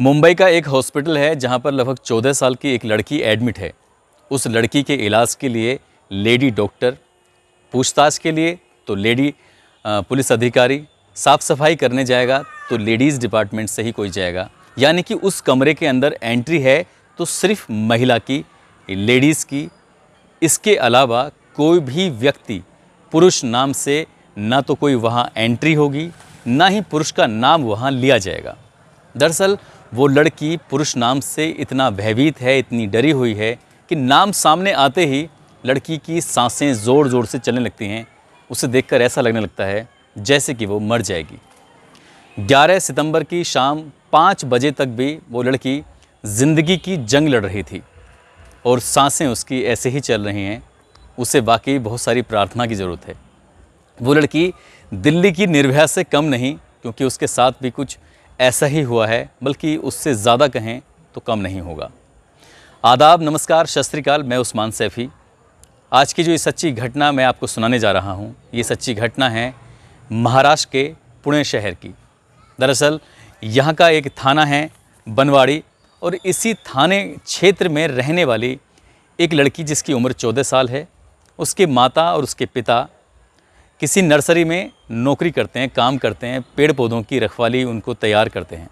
मुंबई का एक हॉस्पिटल है जहां पर लगभग चौदह साल की एक लड़की एडमिट है उस लड़की के इलाज के लिए लेडी डॉक्टर पूछताछ के लिए तो लेडी पुलिस अधिकारी साफ़ सफाई करने जाएगा तो लेडीज़ डिपार्टमेंट से ही कोई जाएगा यानी कि उस कमरे के अंदर एंट्री है तो सिर्फ महिला की लेडीज़ की इसके अलावा कोई भी व्यक्ति पुरुष नाम से ना तो कोई वहाँ एंट्री होगी ना ही पुरुष का नाम वहाँ लिया जाएगा दरअसल वो लड़की पुरुष नाम से इतना भयभीत है इतनी डरी हुई है कि नाम सामने आते ही लड़की की सांसें ज़ोर ज़ोर से चलने लगती हैं उसे देखकर ऐसा लगने लगता है जैसे कि वो मर जाएगी 11 सितंबर की शाम पाँच बजे तक भी वो लड़की ज़िंदगी की जंग लड़ रही थी और सांसें उसकी ऐसे ही चल रही हैं उसे वाकई बहुत सारी प्रार्थना की ज़रूरत है वो लड़की दिल्ली की निर्भया से कम नहीं क्योंकि उसके साथ भी कुछ ऐसा ही हुआ है बल्कि उससे ज़्यादा कहें तो कम नहीं होगा आदाब नमस्कार शस्त्रीकाल मैं उस्मान सैफ़ी आज की जो ये सच्ची घटना मैं आपको सुनाने जा रहा हूँ ये सच्ची घटना है महाराष्ट्र के पुणे शहर की दरअसल यहाँ का एक थाना है बनवाड़ी और इसी थाने क्षेत्र में रहने वाली एक लड़की जिसकी उम्र चौदह साल है उसके माता और उसके पिता किसी नर्सरी में नौकरी करते हैं काम करते हैं पेड़ पौधों की रखवाली उनको तैयार करते हैं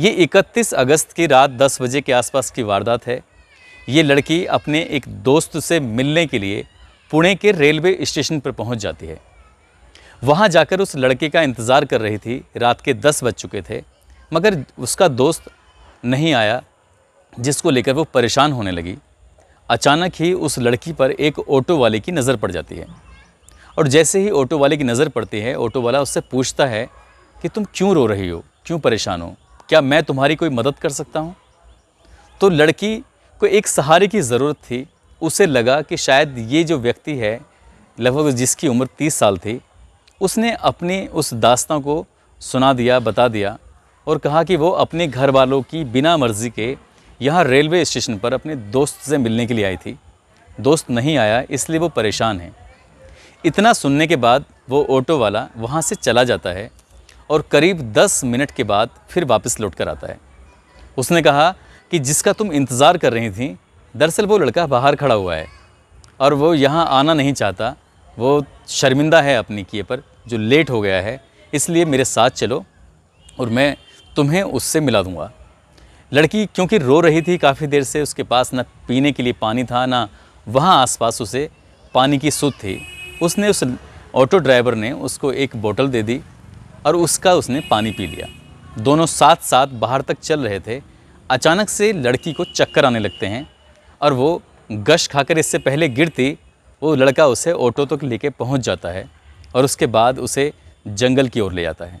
ये 31 अगस्त की रात 10 बजे के आसपास की वारदात है ये लड़की अपने एक दोस्त से मिलने के लिए पुणे के रेलवे स्टेशन पर पहुंच जाती है वहां जाकर उस लड़के का इंतज़ार कर रही थी रात के 10 बज चुके थे मगर उसका दोस्त नहीं आया जिसको लेकर वो परेशान होने लगी अचानक ही उस लड़की पर एक ऑटो वाले की नज़र पड़ जाती है और जैसे ही ऑटो वाले की नज़र पड़ती है ऑटो वाला उससे पूछता है कि तुम क्यों रो रही हो क्यों परेशान हो क्या मैं तुम्हारी कोई मदद कर सकता हूँ तो लड़की को एक सहारे की ज़रूरत थी उसे लगा कि शायद ये जो व्यक्ति है लगभग जिसकी उम्र तीस साल थी उसने अपनी उस दास्तां को सुना दिया बता दिया और कहा कि वो अपने घर वालों की बिना मर्ज़ी के यहाँ रेलवे स्टेशन पर अपने दोस्त से मिलने के लिए आई थी दोस्त नहीं आया इसलिए वो परेशान है इतना सुनने के बाद वो ऑटो वाला वहाँ से चला जाता है और करीब दस मिनट के बाद फिर वापस लौट कर आता है उसने कहा कि जिसका तुम इंतज़ार कर रही थी दरअसल वो लड़का बाहर खड़ा हुआ है और वो यहाँ आना नहीं चाहता वो शर्मिंदा है अपनी किए पर जो लेट हो गया है इसलिए मेरे साथ चलो और मैं तुम्हें उससे मिला दूँगा लड़की क्योंकि रो रही थी काफ़ी देर से उसके पास ना पीने के लिए पानी था ना वहाँ आसपास उसे पानी की सुध थी उसने उस ऑटो ड्राइवर ने उसको एक बोतल दे दी और उसका उसने पानी पी लिया दोनों साथ साथ बाहर तक चल रहे थे अचानक से लड़की को चक्कर आने लगते हैं और वो गश खाकर इससे पहले गिरती वो लड़का उसे ऑटो तक तो लेके पहुंच जाता है और उसके बाद उसे जंगल की ओर ले जाता है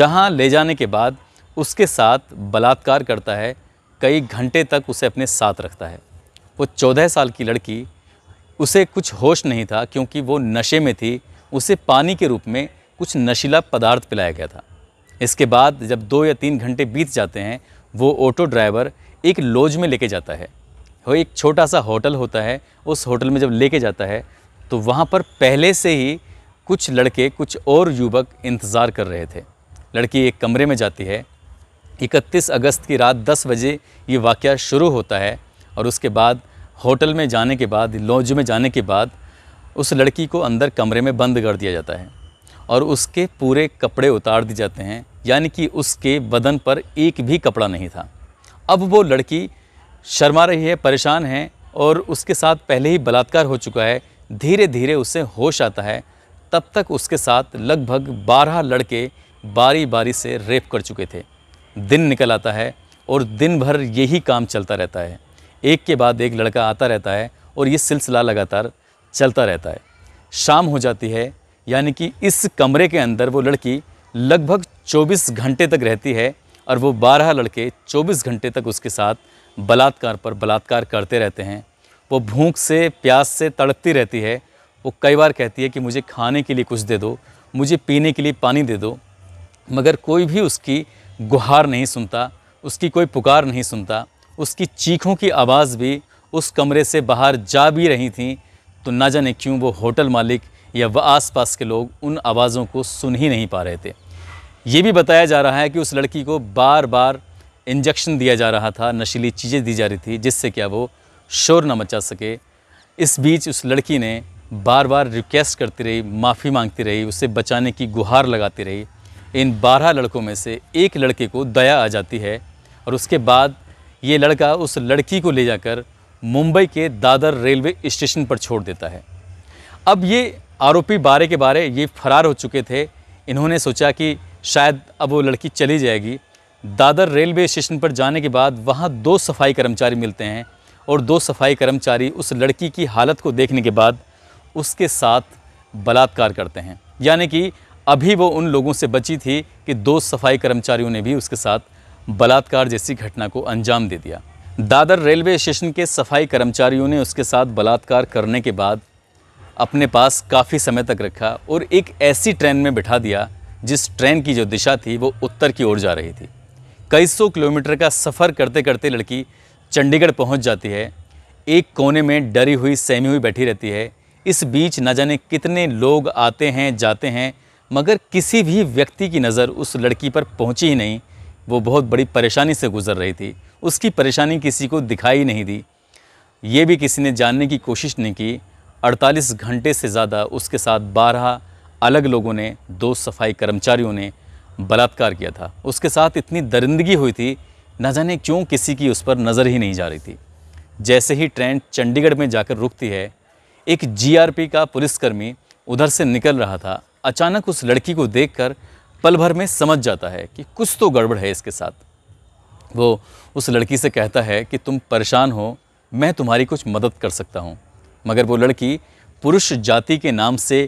जहां ले जाने के बाद उसके साथ बलात्कार करता है कई घंटे तक उसे अपने साथ रखता है वो चौदह साल की लड़की उसे कुछ होश नहीं था क्योंकि वो नशे में थी उसे पानी के रूप में कुछ नशीला पदार्थ पिलाया गया था इसके बाद जब दो या तीन घंटे बीत जाते हैं वो ऑटो ड्राइवर एक लॉज में लेके जाता है वो एक छोटा सा होटल होता है उस होटल में जब लेके जाता है तो वहाँ पर पहले से ही कुछ लड़के कुछ और युवक इंतज़ार कर रहे थे लड़की एक कमरे में जाती है 31 अगस्त की रात 10 बजे ये वाक़ शुरू होता है और उसके बाद होटल में जाने के बाद लॉज में जाने के बाद उस लड़की को अंदर कमरे में बंद कर दिया जाता है और उसके पूरे कपड़े उतार दिए जाते हैं यानी कि उसके बदन पर एक भी कपड़ा नहीं था अब वो लड़की शर्मा रही है परेशान है और उसके साथ पहले ही बलात्कार हो चुका है धीरे धीरे उसे होश आता है तब तक उसके साथ लगभग बारह लड़के बारी बारी से रेप कर चुके थे दिन निकल आता है और दिन भर यही काम चलता रहता है एक के बाद एक लड़का आता रहता है और ये सिलसिला लगातार चलता रहता है शाम हो जाती है यानी कि इस कमरे के अंदर वो लड़की लगभग 24 घंटे तक रहती है और वो 12 लड़के 24 घंटे तक उसके साथ बलात्कार पर बलात्कार करते रहते हैं वो भूख से प्यास से तड़पती रहती है वो कई बार कहती है कि मुझे खाने के लिए कुछ दे दो मुझे पीने के लिए पानी दे दो मगर कोई भी उसकी गुहार नहीं सुनता उसकी कोई पुकार नहीं सुनता उसकी चीखों की आवाज़ भी उस कमरे से बाहर जा भी रही थी तो ना जाने क्यों वो होटल मालिक या वह आसपास के लोग उन आवाज़ों को सुन ही नहीं पा रहे थे ये भी बताया जा रहा है कि उस लड़की को बार बार इंजेक्शन दिया जा रहा था नशीली चीज़ें दी जा रही थी जिससे क्या वो शोर ना मचा सके इस बीच उस लड़की ने बार बार रिक्वेस्ट करती रही माफ़ी मांगती रही उसे बचाने की गुहार लगाती रही इन बारह लड़कों में से एक लड़के को दया आ जाती है और उसके बाद ये लड़का उस लड़की को ले जाकर मुंबई के दादर रेलवे स्टेशन पर छोड़ देता है अब ये आरोपी बारे के बारे ये फरार हो चुके थे इन्होंने सोचा कि शायद अब वो लड़की चली जाएगी दादर रेलवे स्टेशन पर जाने के बाद वहाँ दो सफाई कर्मचारी मिलते हैं और दो सफाई कर्मचारी उस लड़की की हालत को देखने के बाद उसके साथ बलात्कार करते हैं यानी कि अभी वो उन लोगों से बची थी कि दो सफाई कर्मचारियों ने भी उसके साथ बलात्कार जैसी घटना को अंजाम दे दिया दादर रेलवे स्टेशन के सफाई कर्मचारियों ने उसके साथ बलात्कार करने के बाद अपने पास काफ़ी समय तक रखा और एक ऐसी ट्रेन में बिठा दिया जिस ट्रेन की जो दिशा थी वो उत्तर की ओर जा रही थी कई सौ किलोमीटर का सफ़र करते करते लड़की चंडीगढ़ पहुंच जाती है एक कोने में डरी हुई सहमी हुई बैठी रहती है इस बीच न जाने कितने लोग आते हैं जाते हैं मगर किसी भी व्यक्ति की नज़र उस लड़की पर पहुंची ही नहीं वो बहुत बड़ी परेशानी से गुज़र रही थी उसकी परेशानी किसी को दिखाई नहीं दी ये भी किसी ने जानने की कोशिश नहीं की 48 घंटे से ज़्यादा उसके साथ बारह अलग लोगों ने दो सफाई कर्मचारियों ने बलात्कार किया था उसके साथ इतनी दरिंदगी हुई थी न जाने क्यों किसी की उस पर नज़र ही नहीं जा रही थी जैसे ही ट्रेन चंडीगढ़ में जाकर रुकती है एक जीआरपी का पुलिसकर्मी उधर से निकल रहा था अचानक उस लड़की को देखकर पल भर में समझ जाता है कि कुछ तो गड़बड़ है इसके साथ वो उस लड़की से कहता है कि तुम परेशान हो मैं तुम्हारी कुछ मदद कर सकता हूँ मगर वो लड़की पुरुष जाति के नाम से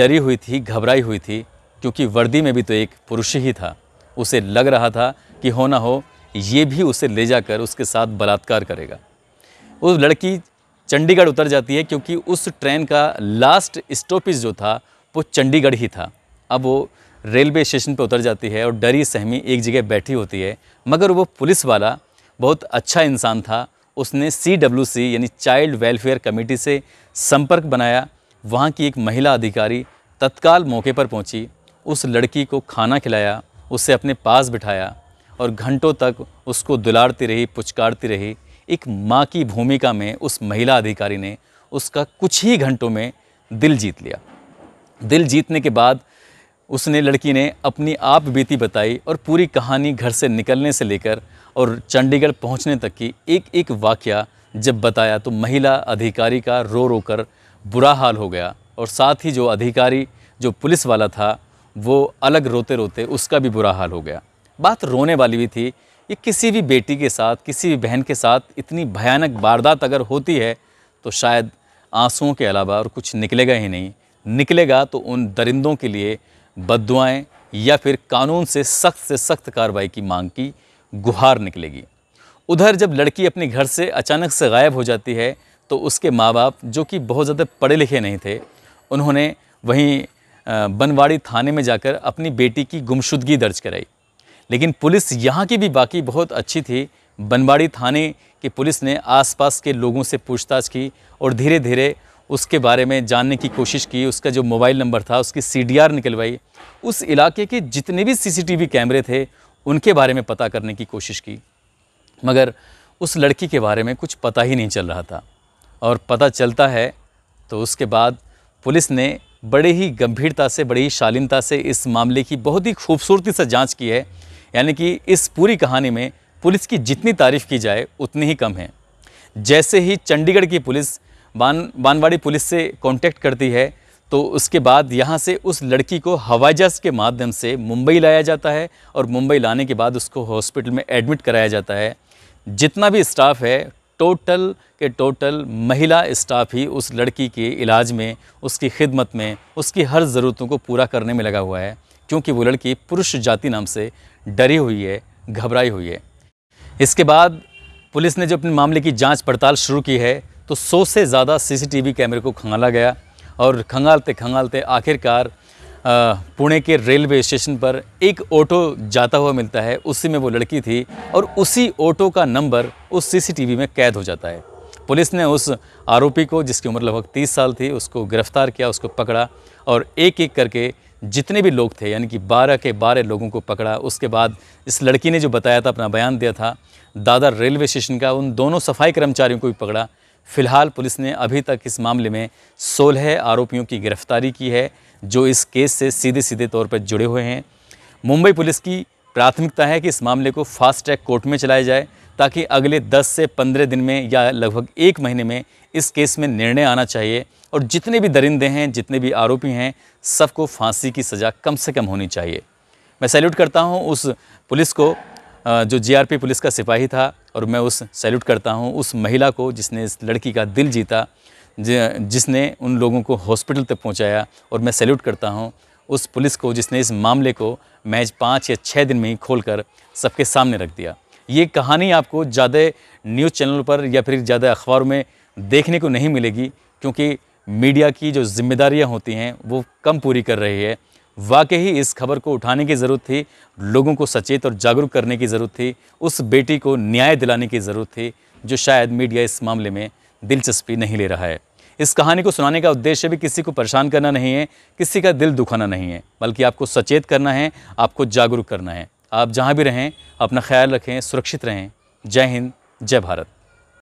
डरी हुई थी घबराई हुई थी क्योंकि वर्दी में भी तो एक पुरुष ही था उसे लग रहा था कि हो ना हो ये भी उसे ले जाकर उसके साथ बलात्कार करेगा उस लड़की चंडीगढ़ उतर जाती है क्योंकि उस ट्रेन का लास्ट स्टॉपेज जो था वो चंडीगढ़ ही था अब वो रेलवे स्टेशन पर उतर जाती है और डरी सहमी एक जगह बैठी होती है मगर वो पुलिस वाला बहुत अच्छा इंसान था उसने सी डब्ल्यू सी यानी चाइल्ड वेलफेयर कमेटी से संपर्क बनाया वहाँ की एक महिला अधिकारी तत्काल मौके पर पहुँची उस लड़की को खाना खिलाया उसे अपने पास बिठाया और घंटों तक उसको दुलारती रही पुचकारती रही एक माँ की भूमिका में उस महिला अधिकारी ने उसका कुछ ही घंटों में दिल जीत लिया दिल जीतने के बाद उसने लड़की ने अपनी आप बीती बताई और पूरी कहानी घर से निकलने से लेकर और चंडीगढ़ पहुंचने तक की एक एक वाक्य जब बताया तो महिला अधिकारी का रो रो कर बुरा हाल हो गया और साथ ही जो अधिकारी जो पुलिस वाला था वो अलग रोते रोते उसका भी बुरा हाल हो गया बात रोने वाली भी थी ये किसी भी बेटी के साथ किसी भी बहन के साथ इतनी भयानक वारदात अगर होती है तो शायद आंसुओं के अलावा और कुछ निकलेगा ही नहीं निकलेगा तो उन दरिंदों के लिए बदुआएँ या फिर कानून से सख्त से सख्त कार्रवाई की मांग की गुहार निकलेगी उधर जब लड़की अपने घर से अचानक से गायब हो जाती है तो उसके माँ बाप जो कि बहुत ज़्यादा पढ़े लिखे नहीं थे उन्होंने वहीं बनवाड़ी थाने में जाकर अपनी बेटी की गुमशुदगी दर्ज कराई लेकिन पुलिस यहाँ की भी बाकी बहुत अच्छी थी बनवाड़ी थाने की पुलिस ने आसपास के लोगों से पूछताछ की और धीरे धीरे उसके बारे में जानने की कोशिश की उसका जो मोबाइल नंबर था उसकी सी निकलवाई उस इलाके के जितने भी सीसीटीवी कैमरे थे उनके बारे में पता करने की कोशिश की मगर उस लड़की के बारे में कुछ पता ही नहीं चल रहा था और पता चलता है तो उसके बाद पुलिस ने बड़े ही गंभीरता से बड़ी ही शालीनता से इस मामले की बहुत ही खूबसूरती से जांच की है यानी कि इस पूरी कहानी में पुलिस की जितनी तारीफ़ की जाए उतनी ही कम है जैसे ही चंडीगढ़ की पुलिस बान बानवाड़ी पुलिस से कांटेक्ट करती है तो उसके बाद यहाँ से उस लड़की को हवाई जहाज़ के माध्यम से मुंबई लाया जाता है और मुंबई लाने के बाद उसको हॉस्पिटल में एडमिट कराया जाता है जितना भी स्टाफ है टोटल के टोटल महिला स्टाफ ही उस लड़की के इलाज में उसकी खिदमत में उसकी हर ज़रूरतों को पूरा करने में लगा हुआ है क्योंकि वो लड़की पुरुष जाति नाम से डरी हुई है घबराई हुई है इसके बाद पुलिस ने जो अपने मामले की जांच पड़ताल शुरू की है तो सौ से ज़्यादा सीसीटीवी कैमरे को खंगाला गया और खंगालते खंगालते आखिरकार पुणे के रेलवे स्टेशन पर एक ऑटो जाता हुआ मिलता है उसी में वो लड़की थी और उसी ऑटो का नंबर उस सीसीटीवी में कैद हो जाता है पुलिस ने उस आरोपी को जिसकी उम्र लगभग तीस साल थी उसको गिरफ्तार किया उसको पकड़ा और एक एक करके जितने भी लोग थे यानी कि बारह के बारह लोगों को पकड़ा उसके बाद इस लड़की ने जो बताया था अपना बयान दिया था दादा रेलवे स्टेशन का उन दोनों सफाई कर्मचारियों को भी पकड़ा फिलहाल पुलिस ने अभी तक इस मामले में सोलह आरोपियों की गिरफ्तारी की है जो इस केस से सीधे सीधे तौर पर जुड़े हुए हैं मुंबई पुलिस की प्राथमिकता है कि इस मामले को फास्ट ट्रैक कोर्ट में चलाया जाए ताकि अगले 10 से 15 दिन में या लगभग एक महीने में इस केस में निर्णय आना चाहिए और जितने भी दरिंदे हैं जितने भी आरोपी हैं सबको फांसी की सज़ा कम से कम होनी चाहिए मैं सैल्यूट करता हूँ उस पुलिस को जो जीआरपी पुलिस का सिपाही था और मैं उस सैल्यूट करता हूँ उस महिला को जिसने इस लड़की का दिल जीता जिसने उन लोगों को हॉस्पिटल तक पहुँचाया और मैं सैल्यूट करता हूँ उस पुलिस को जिसने इस मामले को मैच पाँच या छः दिन में ही खोल कर सबके सामने रख दिया ये कहानी आपको ज़्यादा न्यूज़ चैनल पर या फिर ज़्यादा अखबारों में देखने को नहीं मिलेगी क्योंकि मीडिया की जो जिम्मेदारियां होती हैं वो कम पूरी कर रही है वाकई इस खबर को उठाने की ज़रूरत थी लोगों को सचेत और जागरूक करने की ज़रूरत थी उस बेटी को न्याय दिलाने की ज़रूरत थी जो शायद मीडिया इस मामले में दिलचस्पी नहीं ले रहा है इस कहानी को सुनाने का उद्देश्य भी किसी को परेशान करना नहीं है किसी का दिल दुखाना नहीं है बल्कि आपको सचेत करना है आपको जागरूक करना है आप जहाँ भी रहें अपना ख्याल रखें सुरक्षित रहें जय हिंद जय भारत